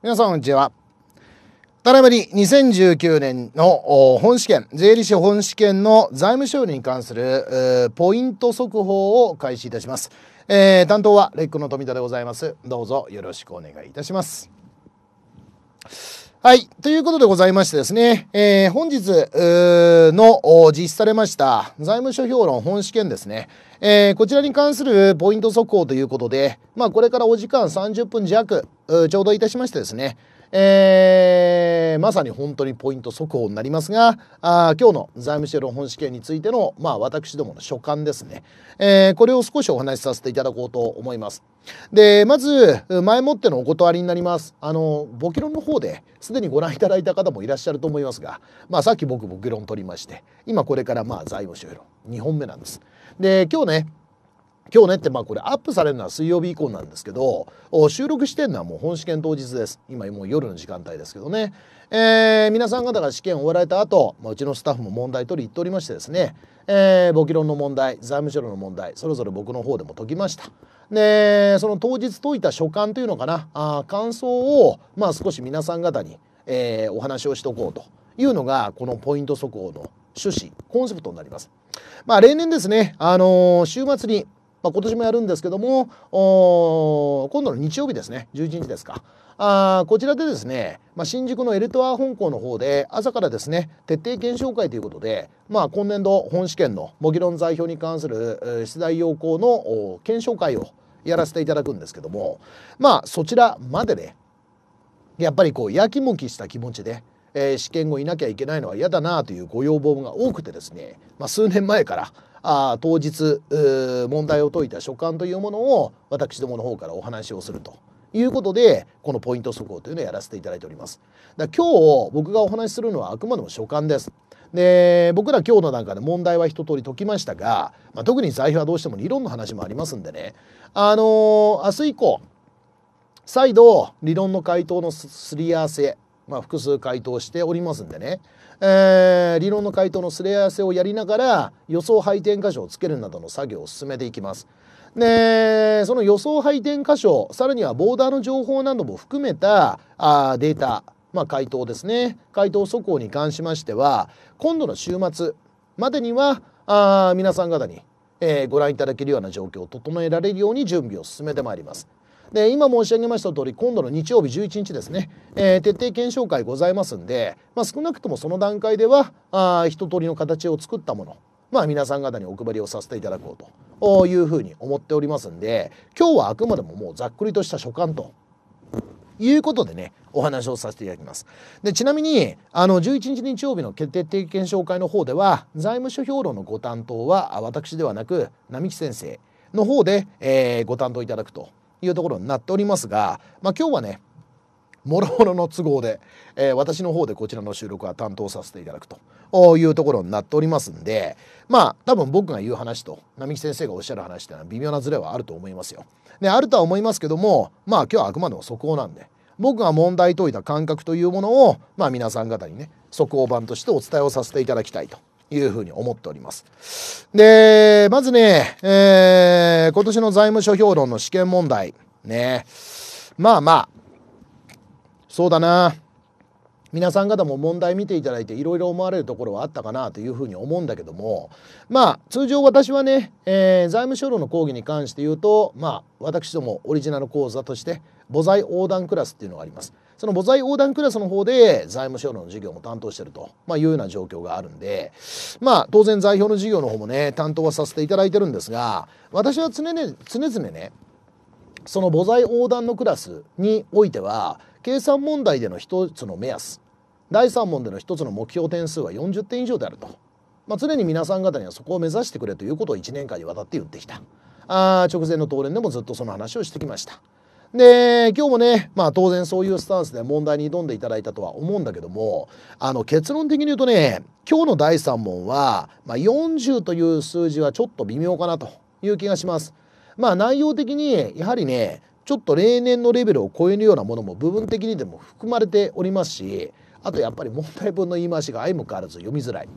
皆さんこんにちは。ただいまに2019年の本試験、税理士本試験の財務省に関するポイント速報を開始いたします。えー、担当はレックの富田でございます。どうぞよろしくお願いいたします。はい。ということでございましてですね、えー、本日の実施されました財務諸評論本試験ですね、えー、こちらに関するポイント速報ということで、まあ、これからお時間30分弱うどいたしましてですねえー、まさに本当にポイント速報になりますがあ今日の財務省の本試験についての、まあ、私どもの所感ですね、えー、これを少しお話しさせていただこうと思います。でまず前もってのお断りになりますあのボキロンの方ですでにご覧いただいた方もいらっしゃると思いますが、まあ、さっき僕ボキロン取りまして今これからまあ財務省の2本目なんです。で今日ね今日ねってまあこれアップされるのは水曜日以降なんですけど収録してるのはもう本試験当日です今もう夜の時間帯ですけどね、えー、皆さん方が試験を終わられた後、まあ、うちのスタッフも問題取り行っておりましてですね、えー、簿記論の問題財務省論の問題それぞれ僕の方でも解きましたでその当日解いた所感というのかなあ感想をまあ少し皆さん方に、えー、お話をしとこうというのがこのポイント速報の趣旨コンセプトになりますまあ例年ですねあのー、週末にまあ、今年もやるんですけども今度の日曜日ですね11日ですかあこちらでですね、まあ、新宿のエルトア本校の方で朝からですね徹底検証会ということで、まあ、今年度本試験の模擬論代表に関する出題要項の検証会をやらせていただくんですけどもまあそちらまでねやっぱりこうやきもきした気持ちでえ試験後いなきゃいけないのは嫌だなというご要望が多くてですね、まあ、数年前からあ当日問題を解いた所感というものを私どもの方からお話をするということでこのポイント速報というのをやらせていただいております。だ今日僕がお話しするのはあくまでも所感です。で僕ら今日の中で問題は一通り解きましたが、まあ、特に財布はどうしても理論の話もありますんでねあのー、明日以降再度理論の回答のすり合わせまあ、複数回答しておりますんでね、えー、理論の回答のすれ合わせをやりながら予想配点箇所をつけるなどの作業を進めていきます。でその予想配点箇所さらにはボーダーの情報なども含めたあデータ、まあ、回答ですね回答速報に関しましては今度の週末までにはあ皆さん方に、えー、ご覧いただけるような状況を整えられるように準備を進めてまいります。で今申し上げました通り今度の日曜日11日ですね、えー、徹底検証会ございますんで、まあ、少なくともその段階ではあ一通りの形を作ったものまあ皆さん方にお配りをさせていただこうというふうに思っておりますんで今日はあくまでももうざっくりとした所感ということでねお話をさせていただきます。でちなみにあの11日日曜日の決定的検証会の方では財務諸評論のご担当は私ではなく並木先生の方で、えー、ご担当いただくというところになっておりますが、まあ、今日はねもろもろの都合で、えー、私の方でこちらの収録は担当させていただくというところになっておりますんでまあ多分僕が言う話と並木先生がおっしゃる話というのは微妙なズレはあると思いますよ。ね、あるとは思いますけどもまあ今日はあくまでも速報なんで僕が問題解いた感覚というものを、まあ、皆さん方にね速報版としてお伝えをさせていただきたいというふうに思っております。で、まずね、えー、今年の財務諸評論の試験問題。ね。まあまあ、そうだな。皆さん方も問題見ていただいていろいろ思われるところはあったかなというふうに思うんだけどもまあ通常私はね、えー、財務論の講義に関して言うとまあ私どもオリジナル講座として母財横断クラスっていうのがあります。その母材横断クラスの方で財務省の授業も担当してると、まあ、いうような状況があるんで、まあ、当然財表の授業の方もね担当はさせていただいてるんですが私は常々常々ねその母材横断のクラスにおいては計算問題での一つの目安第3問での一つの目標点数は40点以上であると、まあ、常に皆さん方にはそこを目指してくれということを1年間にわたって言ってきたあ直前の討論でもずっとその話をしてきました。で、今日もね、まあ当然そういうスタンスで問題に挑んでいただいたとは思うんだけども、あの結論的に言うとね、今日の第3問は、まあ、40という数字はちょっと微妙かなという気がします。まあ内容的にやはりね、ちょっと例年のレベルを超えるようなものも部分的にでも含まれておりますし、あとやっぱり問題文の言い回しが相も変わらず読みづらい。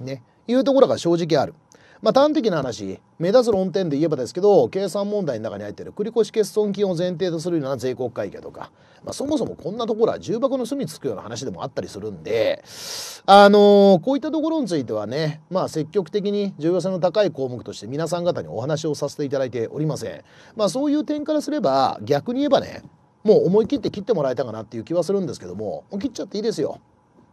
ね。いうところが正直ある。まあ、端的な話目立つ論点で言えばですけど計算問題の中に入ってる繰越欠損金を前提とするような税国会計とか、まあ、そもそもこんなところは重箱の隅つくような話でもあったりするんで、あのー、こういったところについてはね、まあ、積極的に重要性の高い項目として皆さん方にお話をさせていただいておりません。まあ、そういう点からすれば逆に言えばねもう思い切って切ってもらえたかなっていう気はするんですけども切っちゃっていいですよ。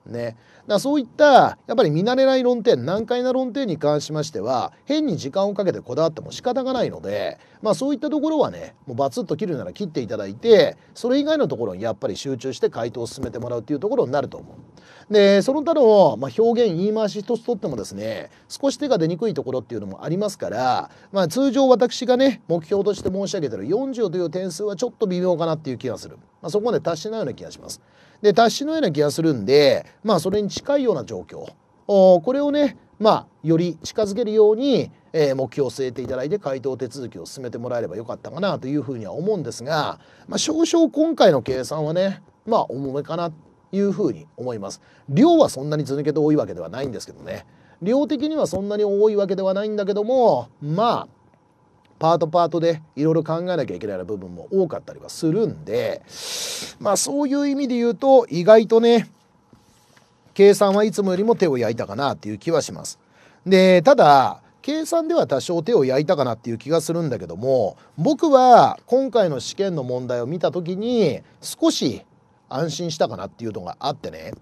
ね、だそういったやっぱり見慣れない論点難解な論点に関しましては変に時間をかけてこだわっても仕方がないのでまあ、そういったところはねもうバツッと切るなら切っていただいてそれ以外のところにやっぱり集中して回答を進めてもらうっていうところになると思う。でその他の、まあ、表現言い回し一つとってもですね少し手が出にくいところっていうのもありますから、まあ、通常私がね目標として申し上げてる40という点数はちょっと微妙かなっていう気がする、まあ、そこまで達しないような気がします。で達しないような気がするんでまあそれに近いような状況これをねまあより近づけるようにえー、目標を据えていただいて回答手続きを進めてもらえればよかったかなというふうには思うんですが、まあ、少々今回の計算はねまあ重めかなというふうに思います。量はそんなに続けて多いわけではないんですけどね量的にはそんなに多いわけではないんだけどもまあパートパートでいろいろ考えなきゃいけない部分も多かったりはするんでまあそういう意味で言うと意外とね計算はいつもよりも手を焼いたかなっていう気はします。でただ計算では多少手を焼いたかなっていう気がするんだけども僕は今回の試験の問題を見た時に少し安心したかなっていうのがあってね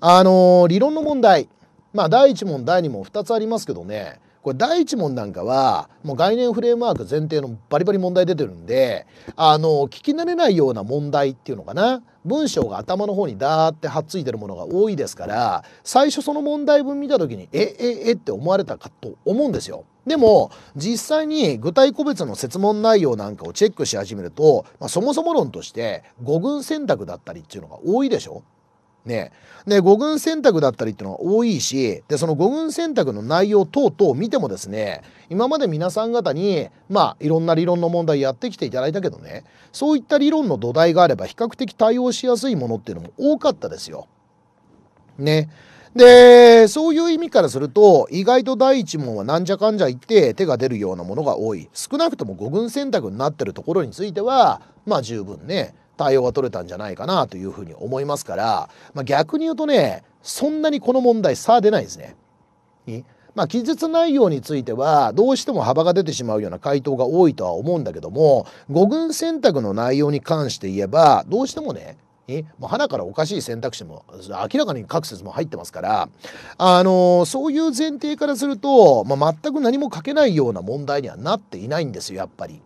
あのー、理論の問題まあ第1問第2問2つありますけどねこれ第一問なんかはもう概念フレームワーク前提のバリバリ問題出てるんであの聞き慣れないような問題っていうのかな文章が頭の方にダーってはっついてるものが多いですから最初その問題文見た時にえええって思われたかと思うんですよ。でも実際に具体個別の設問内容なんかをチェックし始めると、まあ、そもそも論として5群選択だったりっていうのが多いでしょねで5軍選択だったりっていうのは多いしでその5軍選択の内容等々を見てもですね今まで皆さん方にまあいろんな理論の問題やってきていただいたけどねそういった理論の土台があれば比較的対応しやすいものっていうのも多かったですよ。ね。でそういう意味からすると意外と第1問はなんじゃかんじゃ言って手が出るようなものが多い少なくとも5軍選択になってるところについてはまあ十分ね対応が取れたんじゃないかなというふうに思いますから、まあ、逆に言うとねそんなにこの問題差出ないですね。まあ、記述内容についてはどうしても幅が出てしまうような回答が多いとは思うんだけども5軍選択の内容に関して言えばどうしてもねえもう花からおかしい選択肢も明らかに各説も入ってますから、あのそういう前提からすると、まあ、全く何も書けないような問題にはなっていないんですよやっぱり。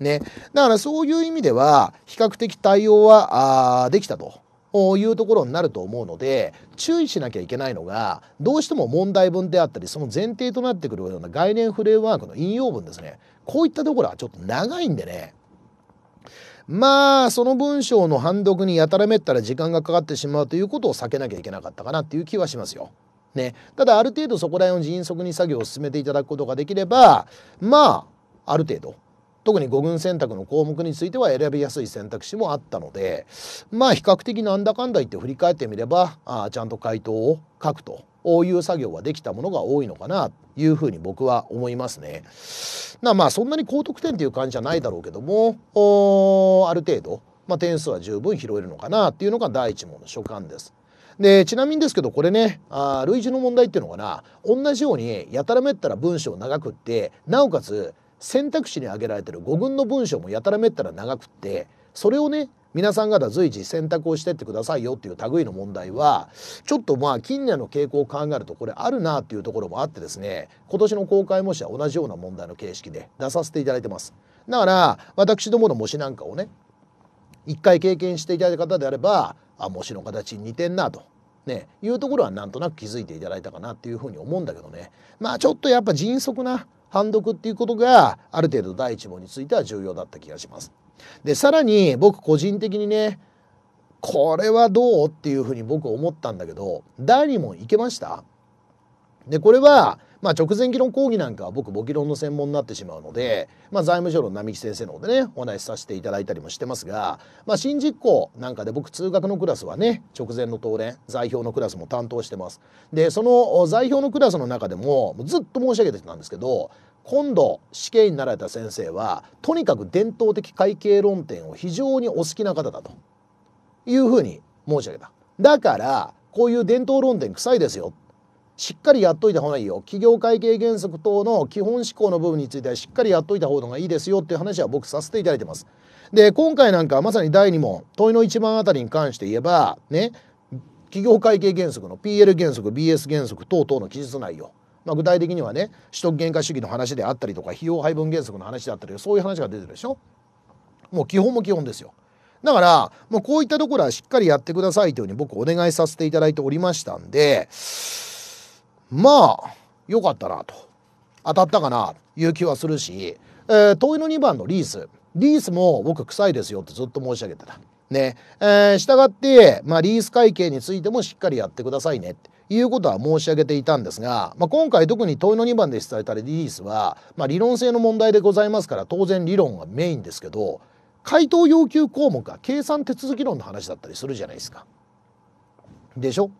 ね、だからそういう意味では比較的対応はあできたと。いうところになると思うので注意しなきゃいけないのがどうしても問題文であったりその前提となってくるような概念フレームワークの引用文ですねこういったところはちょっと長いんでねまあその文章の判読にやたらめったら時間がかかってしまうということを避けなきゃいけなかったかなっていう気はしますよ。ね、ただある程度そこら辺を迅速に作業を進めていただくことができればまあある程度特に5軍選択の項目については選びやすい選択肢もあったのでまあ比較的なんだかんだ言って振り返ってみればあちゃんと回答を書くとこういう作業ができたものが多いのかなというふうに僕は思いますね。なまあそんなに高得点っていう感じじゃないだろうけどもある程度、まあ、点数は十分拾えるのかなっていうのが第一問の所感です。でちなみにですけどこれねあ類似の問題っていうのかな同じようにやたらめったら文章を長くってなおかつ選択肢に挙げられてる5軍の文章もやたらめったら長くってそれをね皆さん方随時選択をしてってくださいよっていう類の問題はちょっとまあ近年の傾向を考えるとこれあるなっていうところもあってですね今年の公開模試は同じような問題の形式で出させていただいてますだから私どもの模試なんかをね一回経験していただいた方であればあ模試の形に似てんなとね、いうところはなんとなく気づいていただいたかなっていうふうに思うんだけどねまあちょっとやっぱ迅速な判読っていうことがある程度第一問については重要だった気がします。でさらに僕個人的にねこれはどうっていうふうに僕思ったんだけど第2問いけましたでこれはまあ、直前議論講義なんかは僕簿記論の専門になってしまうので、まあ、財務省の並木先生の方でねお話しさせていただいたりもしてますが、まあ、新実行なんかで僕通学のクラスはね直前の東連代表のクラスも担当してます。でその代表のクラスの中でもずっと申し上げてたんですけど今度死刑になられた先生はとにかく伝統的会計論点を非常にお好きな方だというふうに申し上げた。だからこういう伝統論点臭いですよしっかりやっといた方がいいよ企業会計原則等の基本思考の部分についてはしっかりやっといた方がいいですよっていう話は僕させていただいてます。で今回なんかまさに第2問問いの1番あたりに関して言えばね企業会計原則の PL 原則 BS 原則等々の記述内容まあ、具体的にはね取得原価主義の話であったりとか費用配分原則の話であったりそういう話が出てるでしょもう基本も基本ですよだからもうこういったところはしっかりやってくださいというふうに僕お願いさせていただいておりましたんでまあ良かったなと当たったかなという気はするし、えー、問いの2番のリースリースも僕臭いですよってずっと申し上げてた。ね、えー、従って、まあ、リース会計についてもしっかりやってくださいねっていうことは申し上げていたんですが、まあ、今回特に問いの2番で出されたリリースは、まあ、理論性の問題でございますから当然理論がメインですけど回答要求項目は計算手続き論の話だったりするじゃないですか。でしょ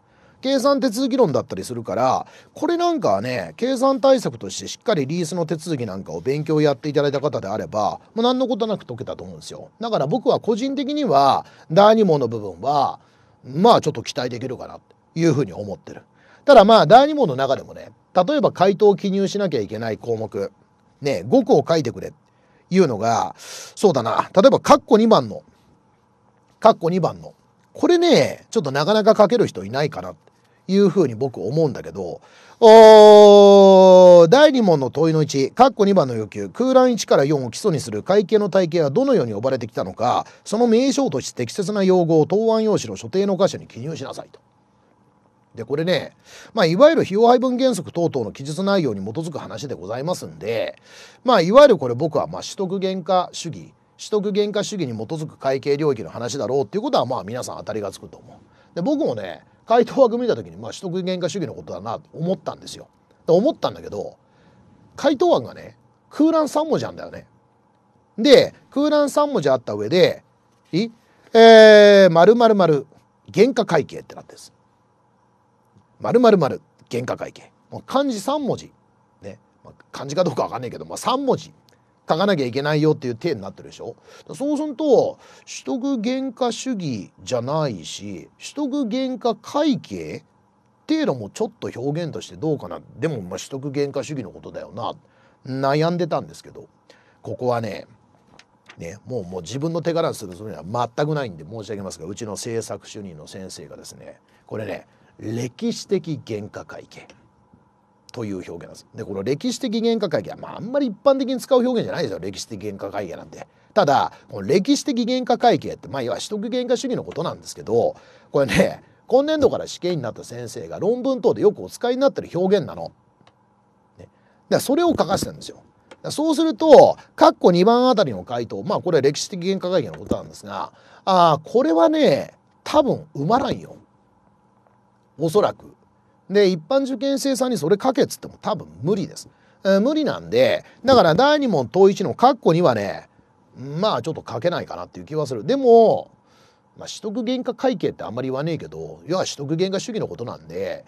計算手続き論だったりするからこれなんかはね計算対策としてしっかりリースの手続きなんかを勉強やっていただいた方であればもう何のことなく解けたと思うんですよだから僕は個人的には第2問の部分はまあちょっと期待できるかなというふうに思ってるただまあ第2問の中でもね例えば回答を記入しなきゃいけない項目ね5個を書いてくれっていうのがそうだな例えば括弧2番の括弧2番のこれねちょっとなかなか書ける人いないかなっいうふうに僕思うんだけど、お第2問の問いの1、かっこ2番の要求、空欄1から4を基礎にする会計の体系はどのように呼ばれてきたのか、その名称として適切な用語を答案用紙の所定の箇所に記入しなさいと。で、これね、まあ、いわゆる費用配分原則等々の記述内容に基づく話でございますんで、まあ、いわゆるこれ僕は、まあ、取得原価主義、取得原価主義に基づく会計領域の話だろうっていうことは、まあ、皆さん当たりがつくと思う。で、僕もね、回答枠見た時にまあ取得原価主義のことだなと思ったんですよ。思ったんだけど回答枠がね空欄3文字なんだよね。で空欄3文字あった上で「いえー、〇〇〇原価会計」ってなってです。〇〇〇原価会計。もう漢字3文字。ね。まあ、漢字かどうかわかんないけど、まあ、3文字書かなきゃいけないよっていう体になってるでしょそうすると取得原価主義じゃないし取得原価会計程度もちょっと表現としてどうかなでもまあ取得原価主義のことだよな悩んでたんですけどここはねね、もうもう自分の手柄にするつもりは全くないんで申し上げますがうちの政策主任の先生がですねこれね歴史的原価会計という表現なんです。でこの歴史的原価会議は、まあ、あんまり一般的に使う表現じゃないですよ歴史的原価会議なんて。ただこの歴史的原価会計って、まあ、要は取得原価主義のことなんですけどこれね今年度から試験になった先生が論文等でよくお使いになってる表現なの。ね、だそれを書かせてるんですよ。そうすると、括弧2番あたりの回答、まあこれは歴史的原価会議のことなんですが、ああ、これはね、多分埋まらんよ。おそらく。で一般受験生さんにそれ書けっつっても多分無理です、えー、無理なんでだから第2問統1の括弧にはねまあちょっと書けないかなっていう気はするでも、まあ、取得原価会計ってあんまり言わねえけど要は取得原価主義のことなんで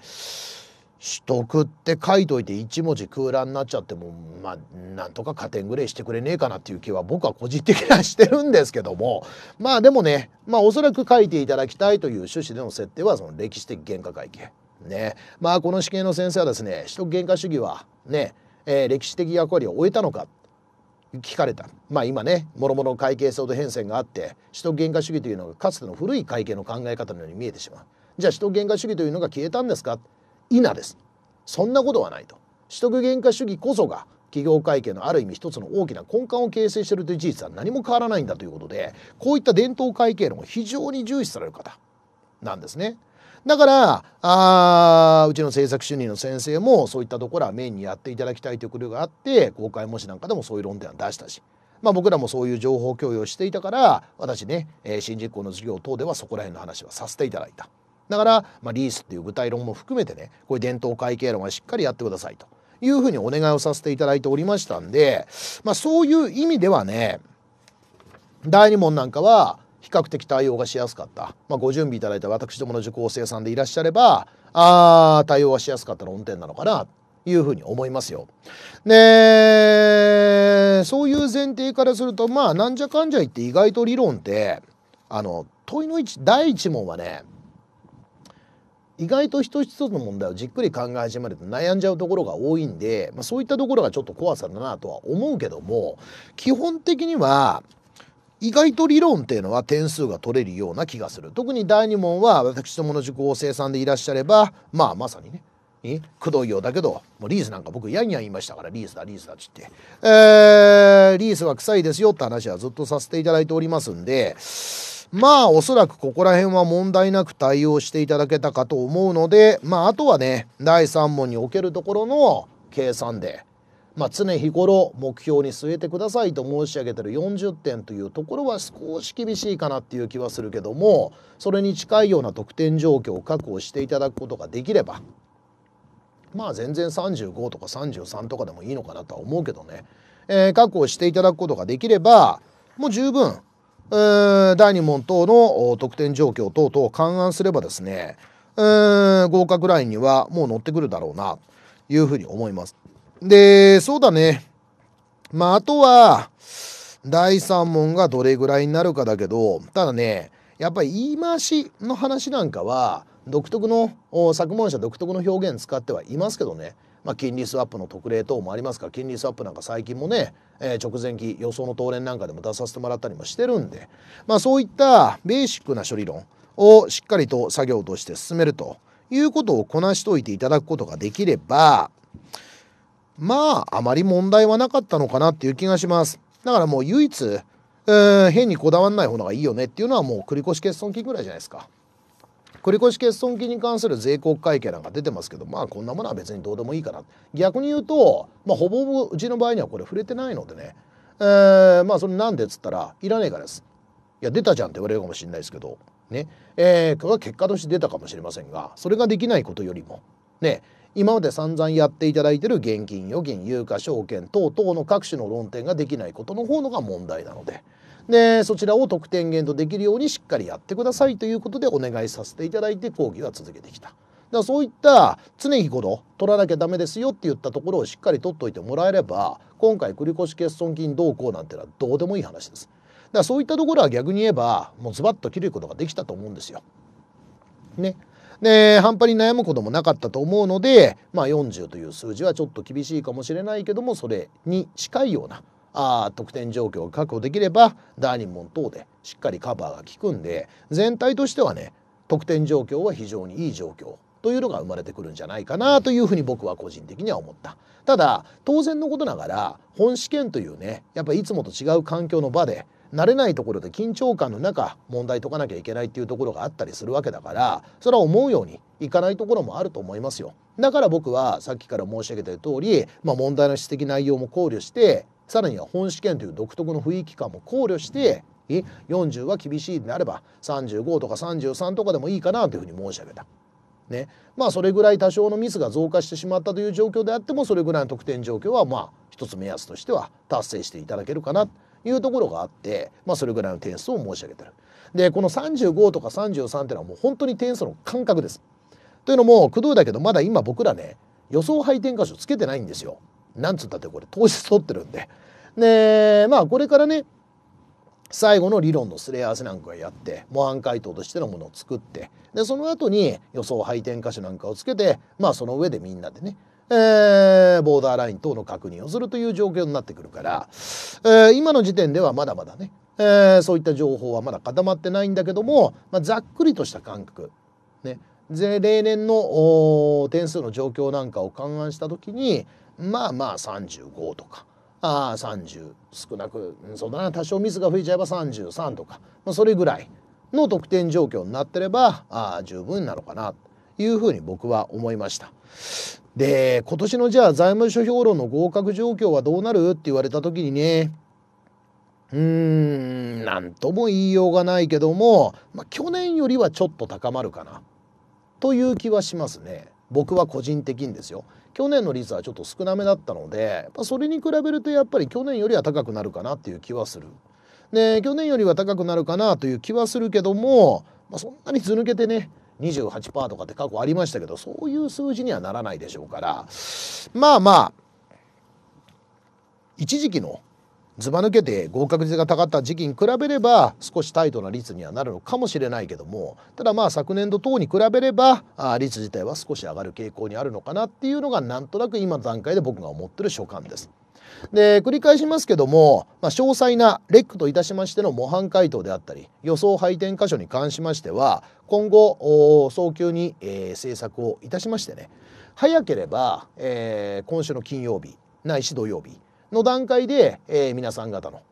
取得って書いといて1文字空欄になっちゃってもまあなんとか加点ぐらいしてくれねえかなっていう気は僕は個人的にはしてるんですけどもまあでもねまあおそらく書いていただきたいという趣旨での設定はその歴史的原価会計ねまあこの死刑の先生はですね「取得原価主義はね、えー、歴史的役割を終えたのか?」聞かれたまあ今ねもろもろ会計制度変遷があって取得原価主義というのがかつての古い会計の考え方のように見えてしまうじゃあ取得原価主義というのが消えたんですか否ですそんなことはないと取得原価主義こそが企業会計のある意味一つの大きな根幹を形成しているという事実は何も変わらないんだということでこういった伝統会計論を非常に重視される方なんですね。だからあうちの制作主任の先生もそういったところはメインにやっていただきたいということがあって公開模試なんかでもそういう論点は出したし。まあ、僕らもそういう情報共有をしていたから私ね、えー、新実行の授業等ではそこら辺の話はさせていただいただから、まあ、リースっていう具体論も含めてねこういう伝統会計論はしっかりやってくださいというふうにお願いをさせていただいておりましたんで、まあ、そういう意味ではね第2問なんかは比較的対応がしやすかった、まあ、ご準備いただいた私どもの受講生さんでいらっしゃればあ対応はしやすかった論点なのかなというふうに思いますよ。でそういう前提からするとまあなんじゃかんじゃ言って意外と理論ってあの問いの一第一問はね意外と一つ一つの問題をじっくり考え始めると悩んじゃうところが多いんで、まあ、そういったところがちょっと怖さだなとは思うけども基本的には意外と理論っていうのは点数が取れるような気がする特に第2問は私どもの受講生さんでいらっしゃればまあまさにねくどいようだけどもうリースなんか僕やんやん言いましたからリースだリースだっつって、えー、リースは臭いですよって話はずっとさせていただいておりますんでまあおそらくここら辺は問題なく対応していただけたかと思うのでまああとはね第3問におけるところの計算でまあ、常日頃目標に据えてくださいと申し上げてる40点というところは少し厳しいかなっていう気はするけどもそれに近いような得点状況を確保していただくことができればまあ全然35とか33とかでもいいのかなとは思うけどね、えー、確保していただくことができればもう十分第2問等の得点状況等々を勘案すればですね合格ラインにはもう乗ってくるだろうなというふうに思います。で、そうだね。まあ、あとは、第3問がどれぐらいになるかだけど、ただね、やっぱり言い回しの話なんかは、独特の、作文者独特の表現使ってはいますけどね。まあ、金利スワップの特例等もありますから金利スワップなんか最近もね、えー、直前期予想の当連なんかでも出させてもらったりもしてるんで、まあ、そういったベーシックな処理論をしっかりと作業として進めるということをこなしといていただくことができればまああまり問題はなかったのかなっていう気がしますだからもう唯一うん変にこだわらない方がいいよねっていうのはもう繰越欠損金ぐらいじゃないですか繰越欠損金に関する税国会計なんか出てますけどまあこんなものは別にどうでもいいかな逆に言うと、まあ、ほぼほぼうちの場合にはこれ触れてないのでね、えー、まあそれなんでっつったらいらねえからですいや出たじゃんって言われるかもしれないですけどねえー、結果として出たかもしれませんがそれができないことよりもね今まで散々やっていただいてる現金預金有価証券等々の各種の論点ができないことの方のが問題なので。でそちらを得点限度できるようにしっかりやってくださいということでお願いさせていただいて講義は続けてきた。だそういった常日頃取らなきゃダメですよって言ったところをしっかり取っといてもらえれば今回繰越欠損金どうこうなんてのはどうでもいい話です。だそういったところは逆に言えばもうズバッと切ることができたと思うんですよ。ね。で半端に悩むこともなかったと思うので、まあ、40という数字はちょっと厳しいかもしれないけどもそれに近いようなあ得点状況が確保できればダーニンモン等でしっかりカバーが効くんで全体としてはね得点状況は非常にいい状況というのが生まれてくるんじゃないかなというふうに僕は個人的には思ったただ当然のことながら本試験というねやっぱいつもと違う環境の場で慣れないところで緊張感の中問題解かなきゃいけないっていうところがあったりするわけだからそれは思うようにいかないところもあると思いますよだから僕はさっきから申し上げた通り、まあ、問題の質的内容も考慮してさらには本試験という独特の雰囲気感も考慮して40は厳しいであれば35とか33とかでもいいかなというふうに申し上げた。ね、まあそれぐらい多少のミスが増加してしまったという状況であってもそれぐらいの得点状況はまあ一つ目安としては達成していただけるかな。いうところがあって、まあ、それぐらいの点数を申し上げてる。でこの35とか33ってのはもう本当に点数の感覚です。というのもくどいだけどまだ今僕らね予想配点箇所つけてないんですよ。なんつったってこれ糖質取ってるんで。でまあこれからね最後の理論のすれ合わせなんかやって模範解答としてのものを作ってでその後に予想配点箇所なんかをつけてまあその上でみんなでねえー、ボーダーライン等の確認をするという状況になってくるから、えー、今の時点ではまだまだね、えー、そういった情報はまだ固まってないんだけども、まあ、ざっくりとした感覚、ね、例年の点数の状況なんかを勘案した時にまあまあ35とか。あ30少なくそうだな多少ミスが増えちゃえば33とか、まあ、それぐらいの得点状況になってればあ十分なのかないうふうに僕は思いました。で今年のじゃあ財務諸表論の合格状況はどうなるって言われた時にねうーん何とも言いようがないけども、まあ、去年よりはちょっと高まるかなという気はしますね僕は個人的にですよ。去年の率はちょっと少なめだったので、まあ、それに比べるとやっぱり去年よりは高くなるかなっていう気はする。で去年よりは高くなるかなという気はするけども、まあ、そんなにず抜けてね28%とかって過去ありましたけどそういう数字にはならないでしょうからまあまあ一時期のずば抜けて合格率が高かった時期に比べれば少しタイトな率にはなるのかもしれないけどもただまあ昨年度等に比べればあ率自体は少し上がる傾向にあるのかなっていうのがなんとなく今の段階で僕が思ってる所感です。で繰り返しますけども、まあ、詳細なレックといたしましての模範解答であったり予想配点箇所に関しましては今後早急に、えー、制作をいたしましてね早ければ、えー、今週の金曜日ないし土曜日の段階で、えー、皆さん方の、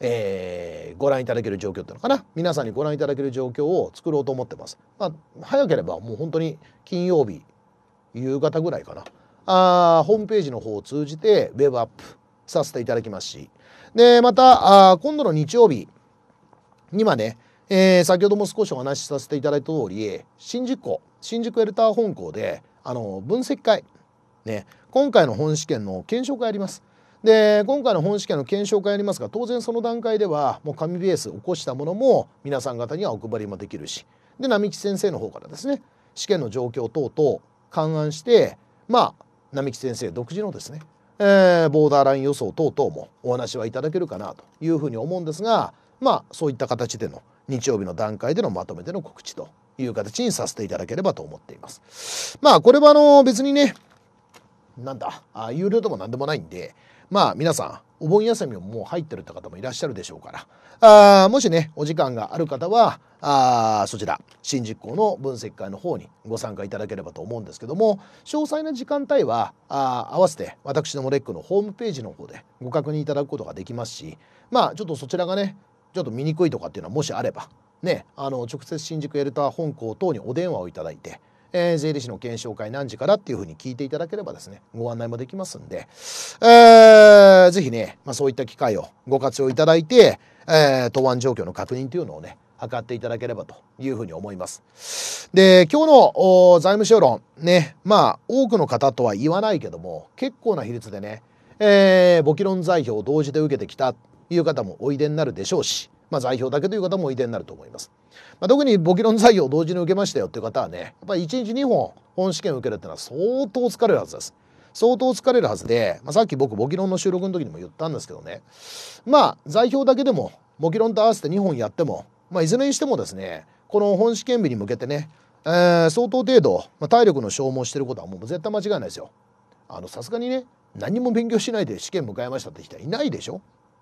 えー、ご覧いただける状況っていうのかな皆さんにご覧いただける状況を作ろうと思ってます。まあ、早ければもう本当に金曜日夕方ぐらいかなあホームページの方を通じてウェブアップさせていただきますしでまたあ今度の日曜日にはね、えー、先ほども少しお話しさせていただいた通り新宿校新宿エルター本校であの分析会、ね、今回の本試験の検証会やります。で今回の本試験の検証会やりますが当然その段階ではもう紙ベース起こしたものも皆さん方にはお配りもできるしで並木先生の方からですね試験の状況等々勘案してまあ並木先生独自のですねえー、ボーダーライン予想等々もお話はいただけるかなというふうに思うんですがまあそういった形での日曜日の段階でのまとめての告知という形にさせていただければと思っています。まあこれはあの別にねなんだあ有料でも何でもないんでまあ皆さん、お盆休みももう入ってるって方もいらっしゃるでしょうから、あもしね、お時間がある方は、あそちら、新実行の分析会の方にご参加いただければと思うんですけども、詳細な時間帯は、あ合わせて私どもレックのホームページの方でご確認いただくことができますし、まあちょっとそちらがね、ちょっと見にくいとかっていうのはもしあれば、ね、あの直接新宿エルター本校等にお電話をいただいて、えー、税理士の検証会何時からっていうふうに聞いていただければですね、ご案内もできますんで、えー、ぜひね、まあ、そういった機会をご活用いただいて、えー、答案状況の確認というのをね、図っていただければというふうに思います。で、今日の財務省論、ね、まあ、多くの方とは言わないけども、結構な比率でね、えー、簿記論財表を同時で受けてきたという方もおいでになるでしょうし、まあ、在だけという方も遺伝になると思います。まあ、特に簿記論採用を同時に受けましたよっていう方はね、やっぱり1日2本本試験受けるっていうのは相当疲れるはずです。相当疲れるはずで、まあ、さっき僕簿記論の収録の時にも言ったんですけどね、まあ、在評だけでも簿記論と合わせて2本やっても、まあ、いずれにしてもですね、この本試験日に向けてね、えー、相当程度、まあ、体力の消耗してることはもう絶対間違いないですよ。あの、さすがにね、何も勉強しないで試験迎えましたって人はいないでしょ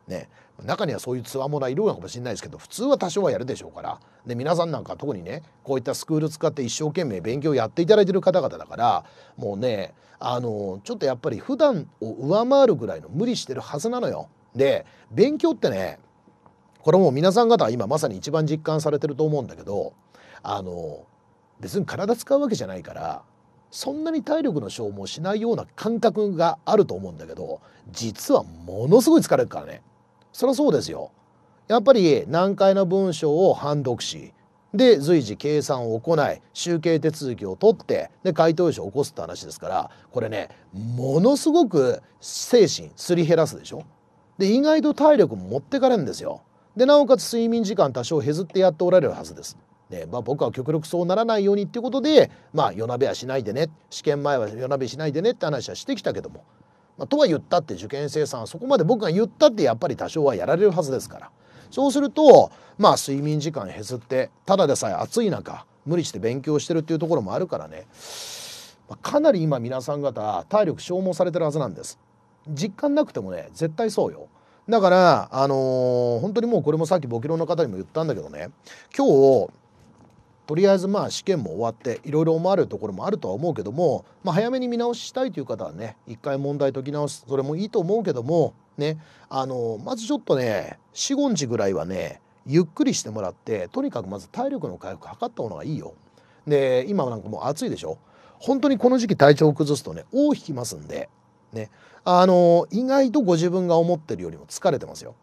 ね、中にはそういうつわもないるのかもしれないですけど普通は多少はやるでしょうからで皆さんなんか特にねこういったスクール使って一生懸命勉強やっていただいてる方々だからもうねあのちょっとやっぱり普段を上回るぐらいの無理してるはずなのよ。で勉強ってねこれも皆さん方は今まさに一番実感されてると思うんだけどあの別に体使うわけじゃないからそんなに体力の消耗しないような感覚があると思うんだけど実はものすごい疲れるからね。そりゃそうですよ。やっぱり難解な文章を判読しで随時計算を行い集計手続きを取ってで回答書を起こすって話ですからこれねものすごく精神すり減らすでしょ。で意外と体力も持ってかれるんですよ。でなおかつ睡眠時間多少削ってやっておられるはずです。ねまあ、僕は極力そうならないようにっていうことで、まあ、夜なべはしないでね試験前は夜なべしないでねって話はしてきたけどもまあ、とは言ったって受験生さんはそこまで僕が言ったってやっぱり多少はやられるはずですからそうするとまあ睡眠時間へずってただでさえ暑い中無理して勉強してるっていうところもあるからね、まあ、かなり今皆さん方体力消耗されてるはずなんです実感なくてもね絶対そうよだからあのー、本当にもうこれもさっきボキロの方にも言ったんだけどね今日とりあえずまあ試験も終わっていろいろ思われるところもあるとは思うけども、まあ、早めに見直ししたいという方はね一回問題解き直すそれもいいと思うけどもねあのまずちょっとね45日ぐらいはねゆっくりしてもらってとにかくまず体力の回復測った方がいいよ。で今なんかもう暑いでしょ本当にこの時期体調を崩すとね大引きますんでねあの意外とご自分が思ってるよりも疲れてますよ。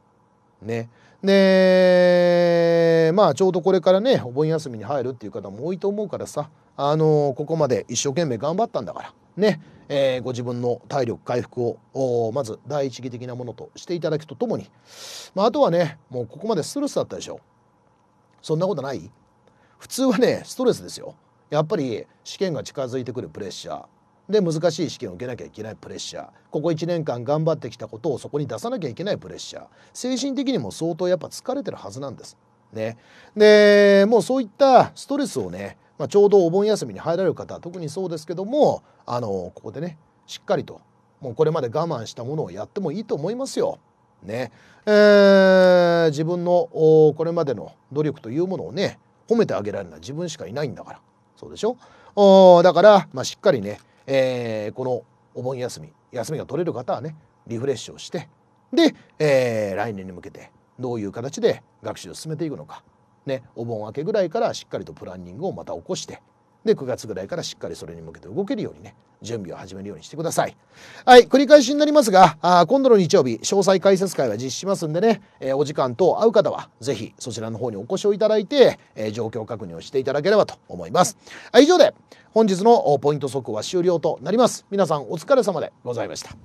ね。でまあちょうどこれからねお盆休みに入るっていう方も多いと思うからさあのここまで一生懸命頑張ったんだからね、えー、ご自分の体力回復をまず第一義的なものとしていただくとともに、まあ、あとはねもうここまでストレスだったでしょそんなことない普通はねストレスですよやっぱり試験が近づいてくるプレッシャーで難しい試験を受けなきゃいけないプレッシャーここ1年間頑張ってきたことをそこに出さなきゃいけないプレッシャー精神的にも相当やっぱ疲れてるはずなんです。ね、でもうそういったストレスをね、まあ、ちょうどお盆休みに入られる方は特にそうですけどもあのここでねしっかりともうこれまで我慢したものをやってもいいと思いますよ。ねえー、自分のこれまでの努力というものをね褒めてあげられるのは自分しかいないんだからそうでしょおだから、まあ、しっかりねえー、このお盆休み休みが取れる方はねリフレッシュをしてで、えー、来年に向けてどういう形で学習を進めていくのか、ね、お盆明けぐらいからしっかりとプランニングをまた起こしてで9月ぐらいからしっかりそれに向けて動けるようにね準備を始めるようにしてくださいはい繰り返しになりますがあ今度の日曜日詳細解説会は実施しますんでね、えー、お時間等合う方は是非そちらの方にお越しをいただいて、えー、状況確認をしていただければと思います以上で本日のポイント速報は終了となります皆さんお疲れ様でございました